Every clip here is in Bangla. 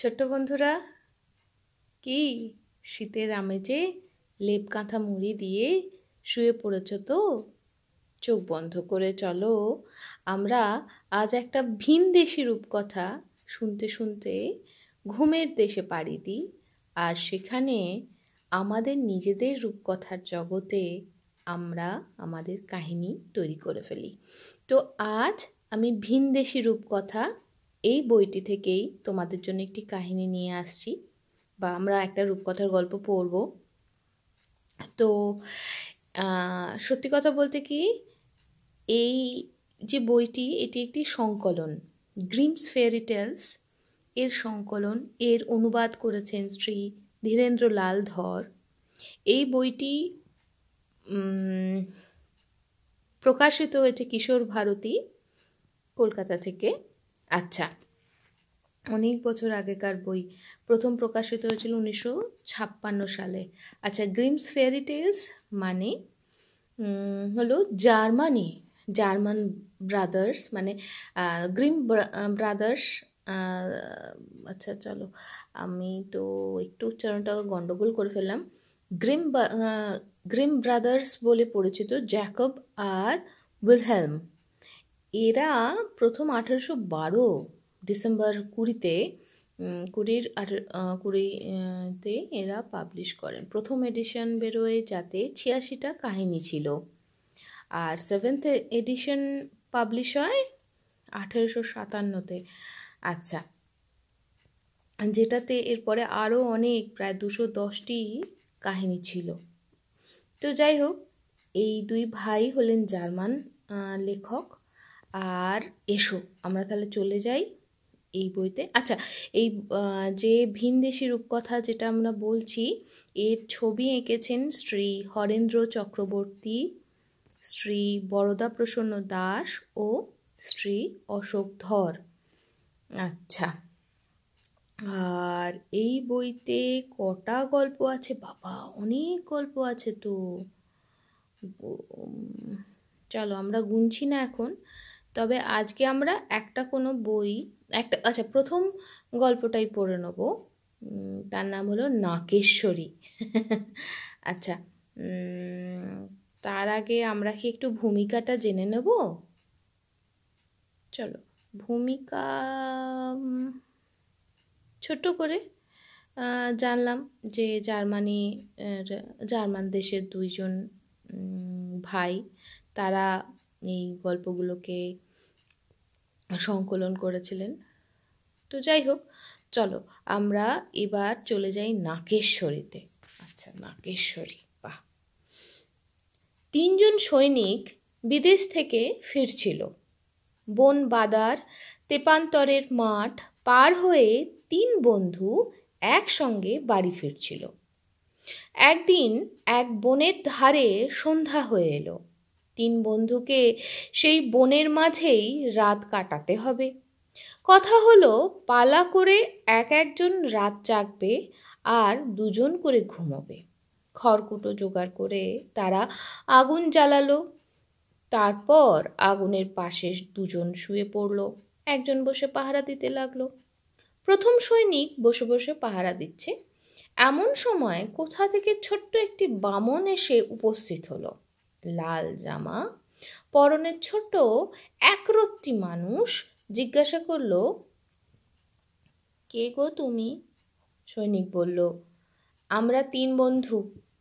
ছোট্ট বন্ধুরা কি শীতের আমেজে লেপ কাঁথা মুড়ি দিয়ে শুয়ে পড়েছ তো চোখ বন্ধ করে চলো আমরা আজ একটা ভিন দেশি রূপকথা শুনতে শুনতে ঘুমের দেশে পাড়ি দিই আর সেখানে আমাদের নিজেদের রূপকথার জগতে আমরা আমাদের কাহিনী তৈরি করে ফেলি তো আজ আমি দেশি রূপকথা এই বইটি থেকেই তোমাদের জন্য একটি কাহিনী নিয়ে আসছি বা আমরা একটা রূপকথার গল্প পড়ব তো সত্যি কথা বলতে কি এই যে বইটি এটি একটি সংকলন গ্রিমস ফেয়ারি টেলস এর সংকলন এর অনুবাদ করেছেন শ্রী ধীরেন্দ্র লাল ধর এই বইটি প্রকাশিত হয়েছে কিশোর ভারতী কলকাতা থেকে আচ্ছা অনেক বছর আগেকার বই প্রথম প্রকাশিত হয়েছিল উনিশশো ছাপ্পান্ন সালে আচ্ছা গ্রিমস ফেয়ারি টেলস মানে হলো জার্মানি জার্মান ব্রাদার্স মানে গ্রিম ব্রাদার্স আচ্ছা চলো আমি তো একটু উচ্চারণটা গণ্ডগোল করে ফেললাম গ্রিম গ্রিম ব্রাদার্স বলে পরিচিত জ্যাকব আর উইলহেলম এরা প্রথম আঠারোশো বারো ডিসেম্বর কুড়িতে কুড়ির কুড়িতে এরা পাবলিশ করেন প্রথম এডিশন বেরোয় যাতে ছিয়াশিটা কাহিনী ছিল আর সেভেন্থ এডিশন পাবলিশ হয় আঠেরোশো সাতান্নতে আচ্ছা যেটাতে এরপরে আরও অনেক প্রায় দুশো দশটি কাহিনী ছিল তো যাই হোক এই দুই ভাই হলেন জার্মান লেখক আর এসো আমরা তাহলে চলে যাই এই বইতে আচ্ছা এই যে ভিনদেশি রূপকথা যেটা আমরা বলছি এর ছবি এঁকেছেন শ্রী হরেন্দ্র চক্রবর্তী শ্রী বরদা প্রসন্ন দাস ও শ্রী অশোক ধর আচ্ছা আর এই বইতে কটা গল্প আছে বাবা অনেক গল্প আছে তো চলো আমরা গুনছি না এখন তবে আজকে আমরা একটা কোনো বই একটা আচ্ছা প্রথম গল্পটাই পড়ে নেব তার নাম হলো নাকেশ্বরী আচ্ছা তার আগে আমরা কি একটু ভূমিকাটা জেনে নেব চলো ভূমিকা ছোট করে জানলাম যে জার্মানি জার্মান দেশের দুইজন ভাই তারা এই গল্পগুলোকে সংকলন করেছিলেন তো যাই হোক চলো আমরা এবার চলে যাই নাকেশ্বরীতে আচ্ছা নাকেশ্বরী বাহ তিনজন সৈনিক বিদেশ থেকে ফিরছিল বন বাদার তেপান্তরের মাঠ পার হয়ে তিন বন্ধু একসঙ্গে বাড়ি ফিরছিল একদিন এক বনের ধারে সন্ধ্যা হয়ে এলো তিন বন্ধুকে সেই বনের মাঝেই রাত কাটাতে হবে কথা হলো পালা করে এক একজন রাত জাগবে আর দুজন করে ঘুমোবে খড়কুটো জোগাড় করে তারা আগুন জ্বালালো তারপর আগুনের পাশে দুজন শুয়ে পড়ল একজন বসে পাহারা দিতে লাগলো প্রথম সৈনিক বসে বসে পাহারা দিচ্ছে এমন সময় কোথা থেকে ছোট্ট একটি বামন এসে উপস্থিত হলো লাল জামা পরনের ছোট একরত্তি মানুষ জিজ্ঞাসা করল কে গো তুমি সৈনিক বলল আমরা তিন বন্ধু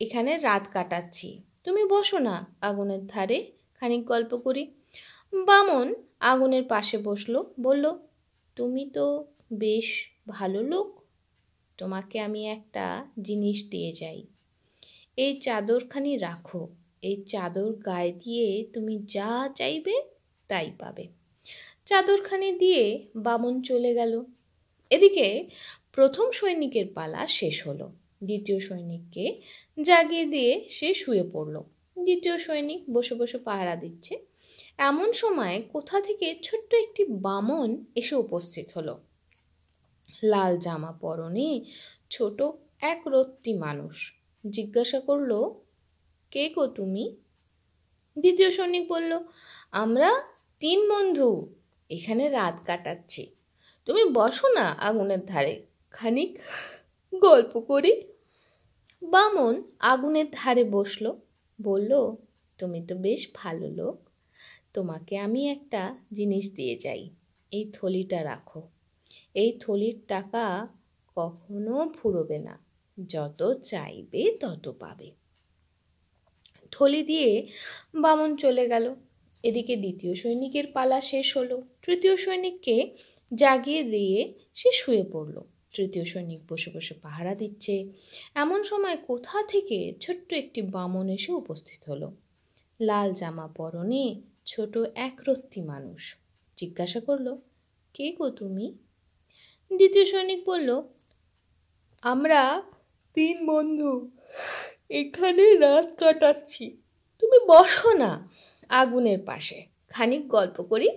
এখানে রাত কাটাচ্ছি তুমি বসো না আগুনের ধারে খানিক গল্প করি বামন আগুনের পাশে বসলো বলল তুমি তো বেশ ভালো লোক তোমাকে আমি একটা জিনিস দিয়ে যাই এই চাদরখানি রাখো এই চাদর গায়ে দিয়ে তুমি যা চাইবে তাই পাবে চাদরখানি দিয়ে বামন চলে গেল এদিকে প্রথম সৈনিকের পালা শেষ হলো দ্বিতীয় সৈনিককে জাগিয়ে দিয়ে সে শুয়ে পড়ল দ্বিতীয় সৈনিক বসে বসে পাহারা দিচ্ছে এমন সময় কোথা থেকে ছোট্ট একটি বামন এসে উপস্থিত হলো লাল জামা পরনে ছোট এক রত্তি মানুষ জিজ্ঞাসা করলো কে কো তুমি দ্বিতীয় সৈনিক বলল আমরা তিন বন্ধু এখানে রাত কাটাচ্ছি তুমি বসো না আগুনের ধারে খানিক গল্প করি বামন আগুনের ধারে বসল বলল তুমি তো বেশ ভালো লোক তোমাকে আমি একটা জিনিস দিয়ে যাই এই থলিটা রাখো এই থলির টাকা কখনো ফুরবে না যত চাইবে তত পাবে থলি দিয়ে বামন চলে গেল এদিকে দ্বিতীয় সৈনিকের পালা শেষ হলো তৃতীয় সৈনিককে জাগিয়ে দিয়ে সে শুয়ে পড়ল তৃতীয় সৈনিক বসে বসে পাহারা দিচ্ছে এমন সময় কোথা থেকে ছোট্ট একটি বামন এসে উপস্থিত হলো লাল জামা পরনে ছোট একরত্তি মানুষ জিজ্ঞাসা করল কে গো তুমি দ্বিতীয় সৈনিক বলল আমরা তিন বন্ধু এখানে রাত কাটাচ্ছি তুমি বসো না আগুনের পাশে খানিক গল্প করি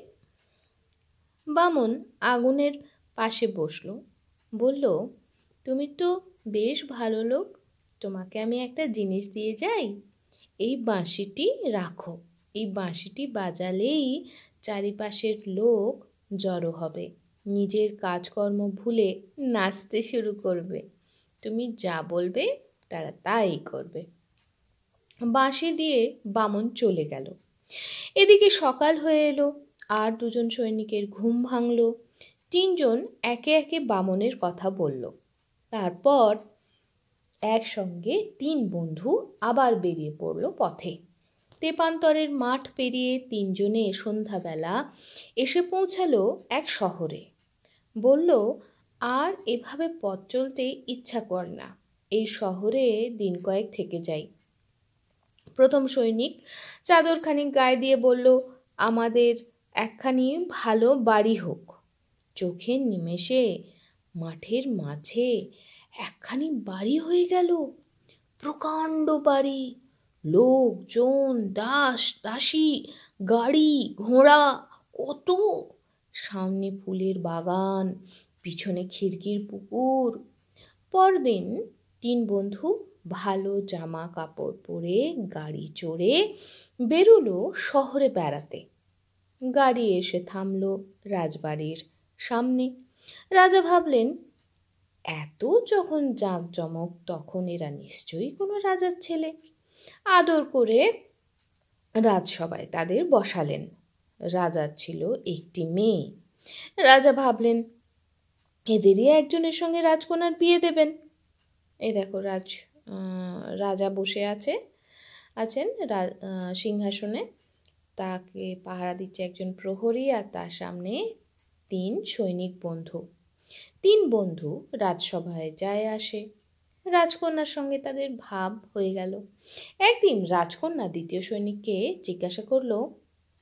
বামন আগুনের পাশে বসল বলল তুমি তো বেশ ভালো লোক তোমাকে আমি একটা জিনিস দিয়ে যাই এই বাঁশিটি রাখো এই বাঁশিটি বাজালেই চারিপাশের লোক জড়ো হবে নিজের কাজকর্ম ভুলে নাচতে শুরু করবে তুমি যা বলবে তারা তাই করবে বাঁশি দিয়ে বামন চলে গেল এদিকে সকাল হয়ে এলো আর দুজন সৈনিকের ঘুম ভাঙল তিনজন একে একে বামনের কথা বলল তারপর একসঙ্গে তিন বন্ধু আবার বেরিয়ে পড়ল পথে তেপান্তরের মাঠ পেরিয়ে তিনজনে সন্ধ্যাবেলা এসে পৌঁছালো এক শহরে বলল আর এভাবে পথ চলতে ইচ্ছা কর না এই শহরে দিন কয়েক থেকে যাই প্রথম সৈনিক চাদরখানি গায়ে দিয়ে বলল আমাদের একখানি ভালো বাড়ি হোক চোখে নিমেষে মাঠের মাঝে একখানি বাড়ি হয়ে গেল প্রকাণ্ড বাড়ি লোকজন দাস দাসী গাড়ি ঘোড়া কত সামনে ফুলের বাগান পিছনে খিড়কির পুকুর পরদিন তিন বন্ধু ভালো জামা কাপড় পরে গাড়ি চড়ে বেরোলো শহরে বেড়াতে গাড়ি এসে থামল রাজবাড়ির সামনে রাজা ভাবলেন এত যখন জাঁকজমক তখন এরা নিশ্চয়ই কোনো রাজার ছেলে আদর করে রাজসভায় তাদের বসালেন রাজার ছিল একটি মেয়ে রাজা ভাবলেন এদেরই একজনের সঙ্গে রাজকোনার বিয়ে দেবেন এই দেখো রাজ রাজা বসে আছে আছেন সিংহাসনে তাকে পাহারা দিচ্ছে একজন প্রহরী আর তার সামনে তিন সৈনিক বন্ধু তিন বন্ধু রাজসভায় যায় আসে রাজকন্যার সঙ্গে তাদের ভাব হয়ে গেল একদিন রাজকন্যা দ্বিতীয় সৈনিককে জিজ্ঞাসা করল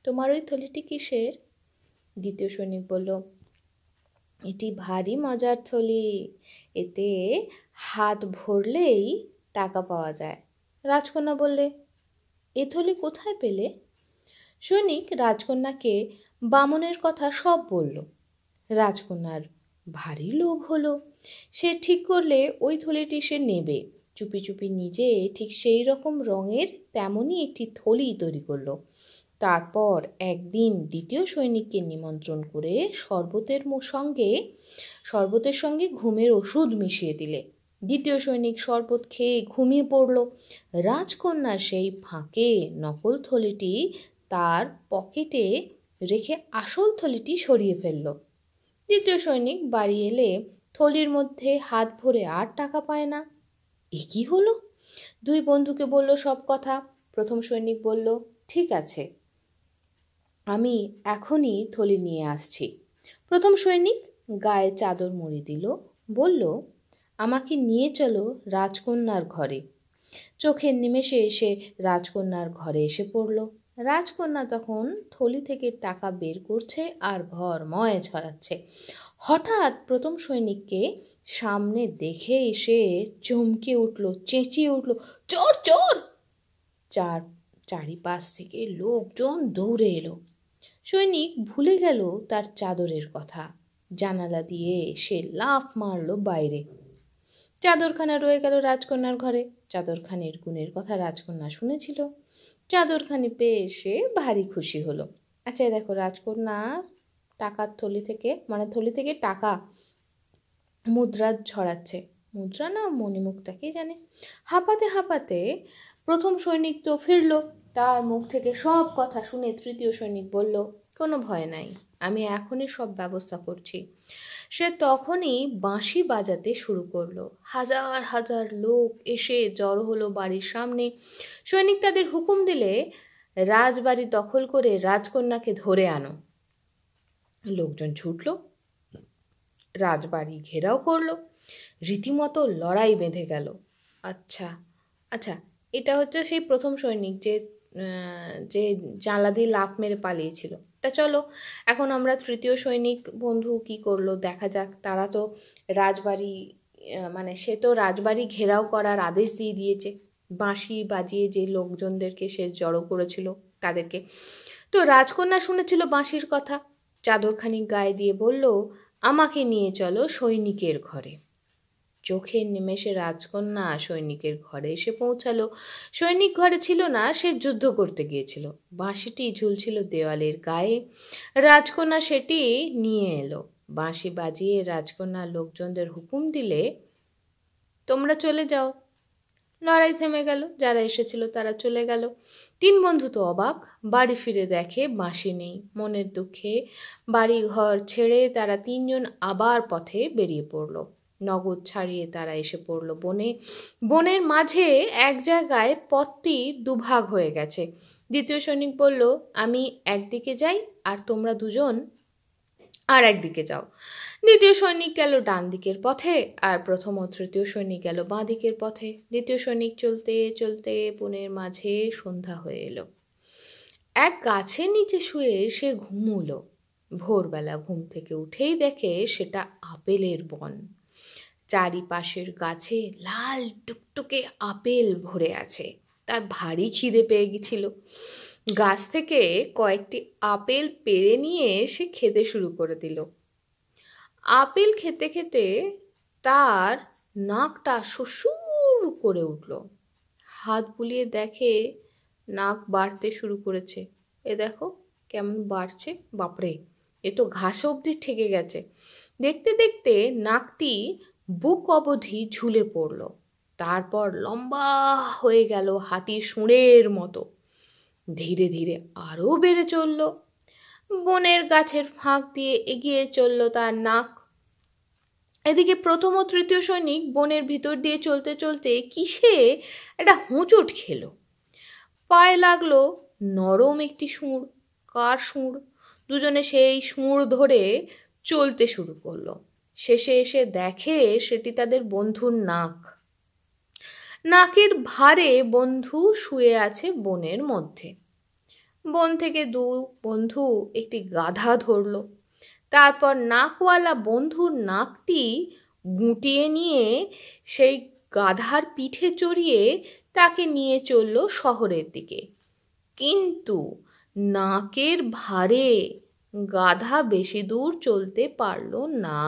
তোমার ওই থলিটি কিসের দ্বিতীয় সৈনিক বলল এটি ভারী মজার থলি এতে হাত ভরলেই টাকা পাওয়া যায় রাজকন্যা বললে এ থলি কোথায় পেলে সৈনিক রাজকন্যাকে বামনের কথা সব বলল রাজকন্যার ভারী লোভ হলো সে ঠিক করলে ওই থলিটি সে নেবে চুপি চুপি নিজে ঠিক সেই রকম রঙের তেমনই একটি থলি তৈরি করলো তারপর একদিন দ্বিতীয় সৈনিককে নিমন্ত্রণ করে শরবতের সঙ্গে শরবতের সঙ্গে ঘুমের ওষুধ মিশিয়ে দিলে দ্বিতীয় সৈনিক শরবত খেয়ে ঘুমিয়ে পড়ল রাজকন্যা সেই ফাঁকে নকল থলিটি তার পকেটে রেখে আসল থলিটি সরিয়ে ফেলল দ্বিতীয় সৈনিক বাড়ি এলে থলির মধ্যে হাত ভরে আর টাকা পায় না এ কি হলো দুই বন্ধুকে বলল সব কথা প্রথম সৈনিক বলল ঠিক আছে আমি এখনই থলি নিয়ে আসছি প্রথম সৈনিক গায়ে চাদর মুড়ি দিল বলল আমাকে নিয়ে চলো রাজকন্যার ঘরে চোখের নিমেষে এসে রাজকন্যার ঘরে এসে পড়ল রাজকন্যা তখন থলি থেকে টাকা বের করছে আর ঘর ময় ছড়াচ্ছে হঠাৎ প্রথম সৈনিককে সামনে দেখে এসে চমকে উঠল চেঁচিয়ে উঠল চোর চোর চার চারিপাশ থেকে লোকজন দৌড়ে এলো সৈনিক ভুলে গেল তার চাদরের কথা জানালা দিয়ে সে লাফ মারল বাইরে চাদরখানা রয়ে গেল রাজকন্যার ঘরে চাদরখানির গুণের কথা রাজকন্যা শুনেছিল চাদরখানি পেয়ে এসে ভারী খুশি হলো আচ্ছা দেখো রাজকন্যা টাকার থলি থেকে মানে থলি থেকে টাকা মুদ্রা ছড়াচ্ছে মুদ্রা না মণিমুখটা কে জানে হাঁপাতে হাঁপাতে প্রথম সৈনিক তো ফিরল তার মুখ থেকে সব কথা শুনে তৃতীয় সৈনিক বলল কোনো ভয় নাই আমি এখনই সব ব্যবস্থা করছি সে তখনই বাঁশি বাজাতে শুরু করলো হাজার হাজার লোক এসে জড়ো হলো বাড়ির সামনে সৈনিক তাদের হুকুম দিলে রাজবাড়ি দখল করে রাজকন্যাকে ধরে আনো লোকজন ছুটল রাজবাড়ি ঘেরাও করলো রীতিমতো লড়াই বেঁধে গেল আচ্ছা আচ্ছা এটা হচ্ছে সেই প্রথম সৈনিক যে যে জ্বালা দিয়ে লাফ মেরে পালিয়েছিল তা চলো এখন আমরা তৃতীয় সৈনিক বন্ধু কি করলো দেখা যাক তারা তো রাজবাড়ি মানে সে তো রাজবাড়ি ঘেরাও করার আদেশ দিয়ে দিয়েছে বাঁশি বাজিয়ে যে লোকজনদেরকে সে জড়ো করেছিল তাদেরকে তো রাজকন্যা শুনেছিল বাঁশির কথা চাদরখানি গায়ে দিয়ে বলল আমাকে নিয়ে চলো সৈনিকের ঘরে চোখের নিমেষে রাজকন্যা সৈনিকের ঘরে এসে পৌঁছালো সৈনিক ঘরে ছিল না সে যুদ্ধ করতে গিয়েছিল বাঁশিটি ঝুলছিল দেওয়ালের গায়ে রাজকন্যা সেটি নিয়ে এলো বাঁশি বাজিয়ে রাজকন্যা লোকজনদের হুকুম দিলে তোমরা চলে যাও লড়াই থেমে গেল যারা এসেছিল তারা চলে গেল তিন বন্ধু তো অবাক বাড়ি ফিরে দেখে বাঁশি নেই মনের দুঃখে বাড়ি ঘর ছেড়ে তারা তিনজন আবার পথে বেরিয়ে পড়লো নগদ ছাড়িয়ে তারা এসে পড়ল বনে বনের মাঝে এক জায়গায় পথটি দুভাগ হয়ে গেছে দ্বিতীয় সৈনিক বলল আমি একদিকে যাই আর তোমরা দুজন আর একদিকে যাও দ্বিতীয় সৈনিক গেল ডান দিকের পথে আর প্রথম ও তৃতীয় সৈনিক গেল বাঁ দিকের পথে দ্বিতীয় সৈনিক চলতে চলতে বনের মাঝে সন্ধ্যা হয়ে এলো এক গাছের নিচে শুয়ে সে ঘুমুলো ভোরবেলা ঘুম থেকে উঠেই দেখে সেটা আপেলের বন চারিপাশের গাছে লাল টুকটুকে আপেল ভরে আছে তার ভারী খিদে পেয়ে গেছিল গাছ থেকে কয়েকটি আপেল পেরে নিয়ে সে খেতে শুরু করে দিল আপেল খেতে খেতে তার নাকটা শ্বশুর করে উঠল হাত বুলিয়ে দেখে নাক বাড়তে শুরু করেছে এ দেখো কেমন বাড়ছে বাপরে এ তো ঘাস অবধি ঠেকে গেছে দেখতে দেখতে নাকটি বুক অবধি ঝুলে পড়ল তারপর লম্বা হয়ে গেল হাতি সুঁড়ের মতো ধীরে ধীরে আরও বেড়ে চলল বনের গাছের ফাঁক দিয়ে এগিয়ে চলল তার নাক এদিকে প্রথম ও তৃতীয় সৈনিক বনের ভিতর দিয়ে চলতে চলতে কিসে একটা হোঁচট খেলো পায়ে লাগলো নরম একটি সুঁড় কার সুঁড় দুজনে সেই সুঁড় ধরে চলতে শুরু করলো শেষে এসে দেখে সেটি তাদের বন্ধুর নাক নাকের ভারে বন্ধু শুয়ে আছে বনের মধ্যে বন থেকে দু বন্ধু একটি গাধা ধরল তারপর নাকওয়ালা বন্ধুর নাকটি গুটিয়ে নিয়ে সেই গাধার পিঠে চড়িয়ে তাকে নিয়ে চলল শহরের দিকে কিন্তু নাকের ভারে গাধা বেশি দূর চলতে পারল না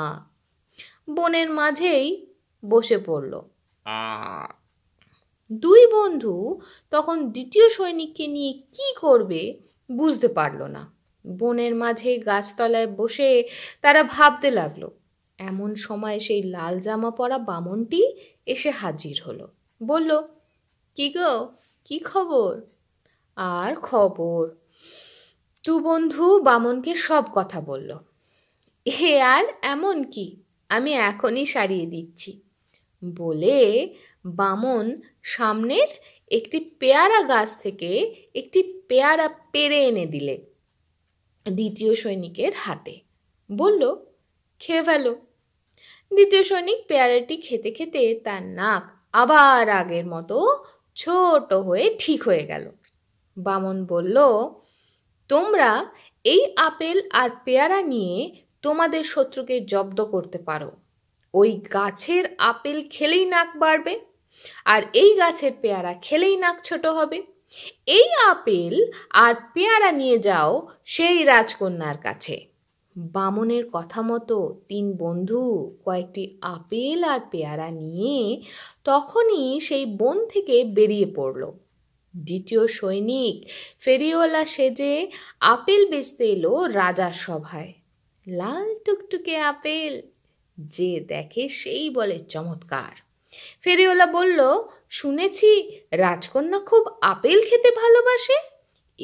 বনের মাঝেই বসে পড়ল দুই বন্ধু তখন দ্বিতীয় সৈনিককে নিয়ে কি করবে বুঝতে পারল না বনের মাঝে গাছতলায় বসে তারা ভাবতে লাগলো এমন সময় সেই লাল জামা পরা বামনটি এসে হাজির হলো বলল কি গো কি খবর আর খবর তু বন্ধু বামনকে সব কথা বলল এ আর এমন কি আমি এখনই সারিয়ে দিচ্ছি বলে বামন সামনের একটি পেয়ারা গাছ থেকে একটি পেয়ারা পেরে এনে দিলে দ্বিতীয় সৈনিকের হাতে বলল খেয়ে ফেলো দ্বিতীয় সৈনিক পেয়ারাটি খেতে খেতে তার নাক আবার আগের মতো ছোট হয়ে ঠিক হয়ে গেল বামন বলল তোমরা এই আপেল আর পেয়ারা নিয়ে তোমাদের শত্রুকে জব্দ করতে পারো ওই গাছের আপেল খেলেই নাক বাড়বে আর এই গাছের পেয়ারা খেলেই নাক ছোট হবে এই আপেল আর পেয়ারা নিয়ে যাও সেই রাজকন্যার কাছে বামনের কথা মতো তিন বন্ধু কয়েকটি আপেল আর পেয়ারা নিয়ে তখনই সেই বন থেকে বেরিয়ে পড়লো দ্বিতীয় সৈনিক ফেরিওয়ালা সেজে আপেল বেচতে এলো রাজার সভায় লাল টুকটুকে আপেল যে দেখে সেই বলে চমৎকার ফেরিওয়ালা বলল শুনেছি রাজকন্যা খুব আপেল খেতে ভালোবাসে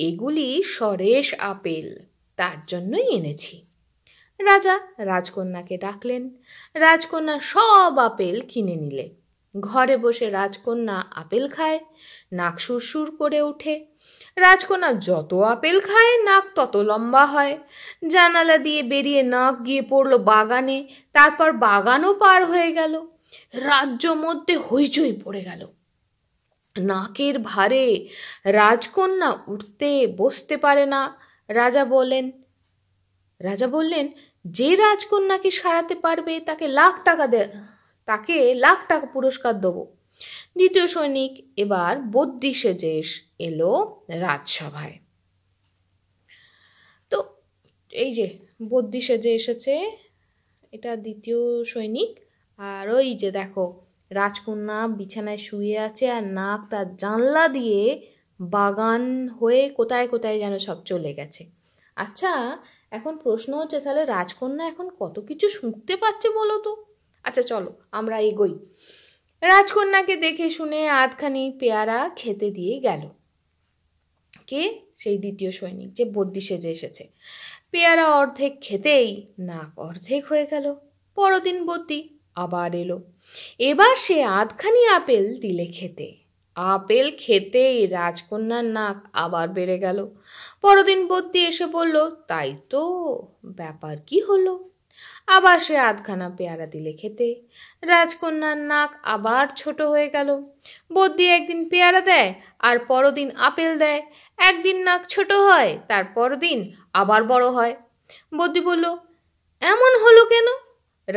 এগুলি সরেশ আপেল তার জন্যই এনেছি রাজা রাজকন্যাকে ডাকলেন রাজকন্যা সব আপেল কিনে নিলে ঘরে বসে রাজকন্যা আপেল খায় নাক সুরসুর করে ওঠে রাজকন্যা যত আপেল খায় নাক তত লম্বা হয় জানালা দিয়ে বেরিয়ে নাক গিয়ে পড়ল বাগানে তারপর বাগানও পার হয়ে গেল রাজ্য মধ্যে হইচই পড়ে গেল নাকের ভারে রাজকন্যা উঠতে বসতে পারে না রাজা বলেন রাজা বললেন যে রাজকন্যাকে সারাতে পারবে তাকে লাখ টাকা দে তাকে লাখ টাকা পুরস্কার দেবো দ্বিতীয় সৈনিক এবার বদ্রিশে সেজেশ এলো রাজসভায় তো এই যে বদ্রিশে যে এসেছে এটা দ্বিতীয় সৈনিক আর ওই যে দেখো রাজকন্যা বিছানায় শুয়ে আছে আর নাক তার জানলা দিয়ে বাগান হয়ে কোথায় কোথায় যেন সব চলে গেছে আচ্ছা এখন প্রশ্ন হচ্ছে তাহলে রাজকন্যা এখন কত কিছু শুঁকতে পাচ্ছে বলো তো আচ্ছা চলো আমরা এগোই রাজকন্যাকে দেখে শুনে আধখানি পেয়ারা খেতে দিয়ে গেল কে সেই দ্বিতীয় সৈনিক যে বদ্যি সেজে এসেছে পেয়ারা অর্ধেক খেতেই নাক অর্ধেক হয়ে গেল পরদিন বদ্যি আবার এলো এবার সে আধখানি আপেল দিলে খেতে আপেল খেতেই রাজকন্যার নাক আবার বেড়ে গেল পরদিন বদ্যি এসে বলল তাই তো ব্যাপার কি হলো আবার সে আধখানা পেয়ারা দিলে খেতে রাজকন্যার নাক আবার ছোট হয়ে গেল বদ্যি একদিন পেয়ারা দেয় আর পরদিন আপেল দেয় একদিন নাক ছোট হয় তার পরদিন আবার বড় হয় বদ্যি বলল এমন হলো কেন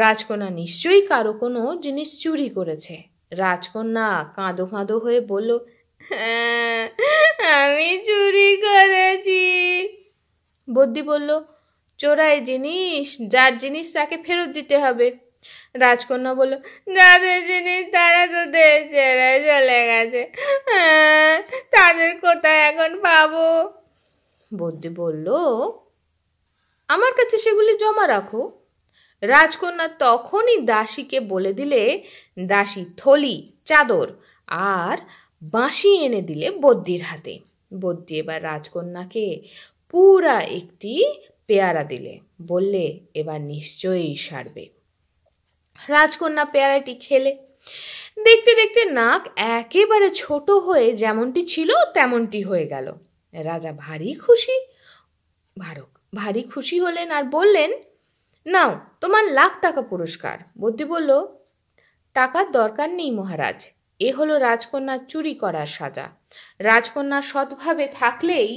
রাজকন্যা নিশ্চয়ই কারো কোনো জিনিস চুরি করেছে রাজকন্যা কাঁদো কাঁদো হয়ে বলল হ্যাঁ, আমি চুরি করেছি বদ্যি বলল চোরাই জিনিস যার জিনিস তাকে ফেরত দিতে হবে রাজকন্যা বলল যাদের জিনিস তারা তো দেশ ছেড়ে চলে গেছে হ্যাঁ, তাদের কোথায় এখন পাবো বদ্রি বলল আমার কাছে সেগুলি জমা রাখো রাজকন্যা তখনই দাসীকে বলে দিলে দাসী থলি চাদর আর বাঁশি এনে দিলে বদ্রির হাতে বদ্রি এবার রাজকন্যাকে পুরা একটি পেয়ারা দিলে বললে এবার নিশ্চয়ই সারবে রাজকন্যা পেয়ারাটি খেলে দেখতে দেখতে নাক একেবারে ছোট হয়ে যেমনটি ছিল তেমনটি হয়ে গেল রাজা ভারী খুশি ভারক ভারী খুশি হলেন আর বললেন নাও তোমার লাখ টাকা পুরস্কার বদ্যি বলল টাকার দরকার নেই মহারাজ এ হলো রাজকন্যা চুরি করার সাজা রাজকন্যা সৎভাবে থাকলেই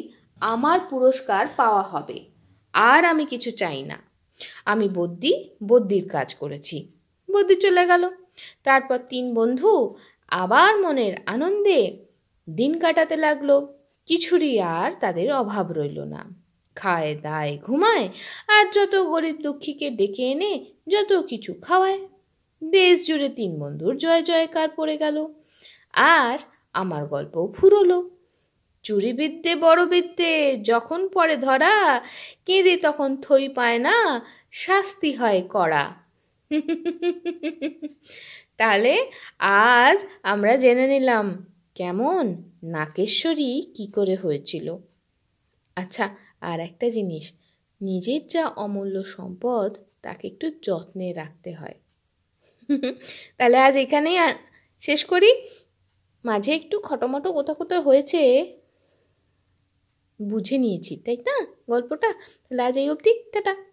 আমার পুরস্কার পাওয়া হবে আর আমি কিছু চাই না আমি বদ্যি বদ্যির কাজ করেছি বুদ্ধি চলে গেল তারপর তিন বন্ধু আবার মনের আনন্দে দিন কাটাতে লাগলো কিছুরই আর তাদের অভাব রইল না খায় দায় ঘুমায় আর যত গরিব দুঃখীকে ডেকে এনে যত কিছু খাওয়ায় দেশ জুড়ে তিন বন্ধুর জয় জয়কার পড়ে গেল আর আমার গল্প ফুরলো চুরি বিদ্যে বড় বিদ্যে যখন পড়ে ধরা কেঁদে তখন থই পায় না শাস্তি হয় কড়া তাহলে আজ আমরা জেনে নিলাম কেমন নাকেশ্বরী কি করে হয়েছিল আচ্ছা আর একটা জিনিস নিজের যা অমূল্য সম্পদ তাকে একটু যত্নে রাখতে হয় তাহলে আজ এখানেই শেষ করি মাঝে একটু খটোমটো কোথাও কোথাও হয়েছে বুঝে নিয়েছি তাই না গল্পটা তাহলে আজ এই অবধি টাটা